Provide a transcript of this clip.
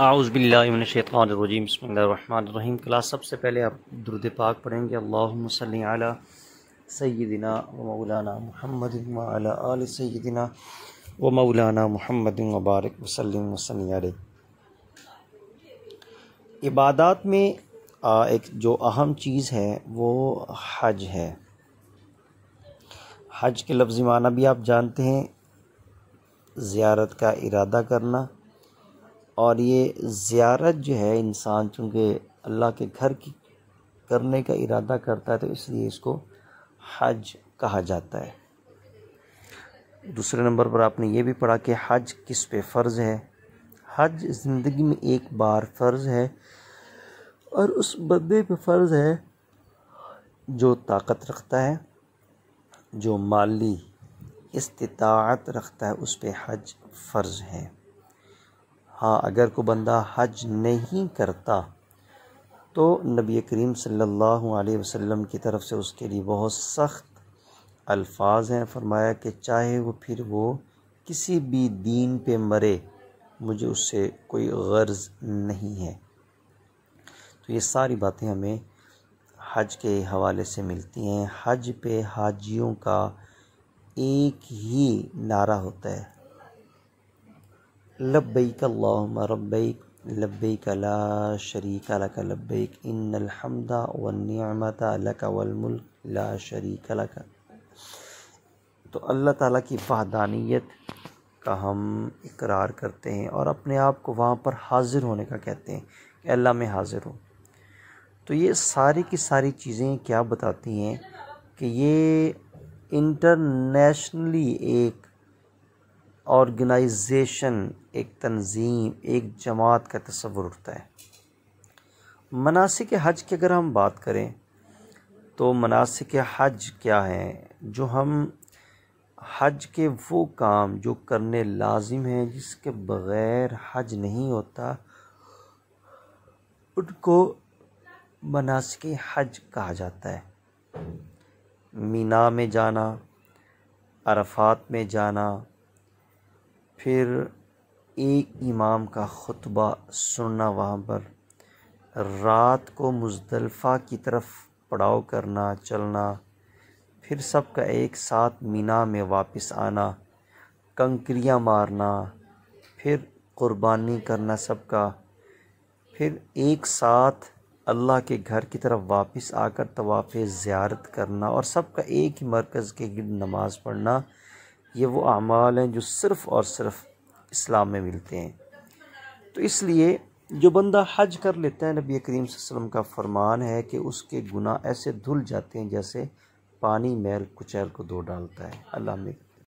आउज़बिल्लिमिनशैतरजीम बसमीम क्लास सबसे पहले आप दुरुद पाक पढ़ेंगे अल्लाह सैदिना व मौलाना महमद आल सैदिना व मौलाना महमद मबारक वसलम वसन इबादत में एक जो अहम चीज़ है वो हज है हज के लफ्ज़ माना भी आप जानते हैं ज़्यारत का इरादा करना और ये ज़्यारत जो है इंसान चूँकि अल्लाह के घर की करने का इरादा करता है तो इसलिए इसको हज कहा जाता है दूसरे नंबर पर आपने ये भी पढ़ा कि हज किस पे फ़र्ज़ है हज ज़िंदगी में एक बार फ़र्ज़ है और उस बदे पे फ़र्ज़ है जो ताकत रखता है जो माली इस्तात रखता है उस पर हज फ़र्ज़ है हाँ अगर को बंदा हज नहीं करता तो नबी करीम सल्लल्लाहु अलैहि वसल्लम की तरफ से उसके लिए बहुत सख्त अल्फाज हैं फरमाया कि चाहे वो फिर वो किसी भी दीन पे मरे मुझे उससे कोई गर्ज नहीं है तो ये सारी बातें हमें हज के हवाले से मिलती हैं हज पे हाजियों का एक ही नारा होता है लब्बैक अल्लाहुम्मा रब्बैक लब्बैक ला शरीक लक लब्बैक इन्नल हम्दा वन निअमत लक वल मुल्क ला शरीक लक तो अल्लाह ताला की वहदानियत का हम इकरार करते हैं और अपने आप को वहाँ पर हाज़िर होने का कहते हैं कि अल्लाह में हाज़िर हूँ तो ये सारी की सारी चीज़ें क्या बताती हैं कि ये इंटरनेशनली एक ऑर्गेनाइजेशन एक तंजीम एक जमात का तस्वुर उठता है मनासिक हज की अगर हम बात करें तो मनासिक हज क्या हैं जो हम हज के वो काम जो करने लाजिम हैं जिसके बग़ैर हज नहीं होता उनको मनासिक हज कहा जाता है मीना में जाना अरफात में जाना फिर एक इमाम का ख़ुतबा सुनना वहाँ पर रात को मुजदलफ़ा की तरफ पड़ाव करना चलना फिर सब का एक साथ मीना में वापस आना कंकरियाँ मारना फिर क़ुरबानी करना सबका फिर एक साथ अल्लाह के घर की तरफ वापस आकर तवाफ़ ज़्यारत करना और सबका एक ही मरकज़ के गिर नमाज़ पढ़ना ये वो अमाल हैं जो सिर्फ़ और सिर्फ इस्लाम में मिलते हैं तो इसलिए जो बंदा हज कर लेता है नबी करीम वसल्लम का फरमान है कि उसके गुनाह ऐसे धुल जाते हैं जैसे पानी मैल कुचैल को धो डालता है अल्लाह में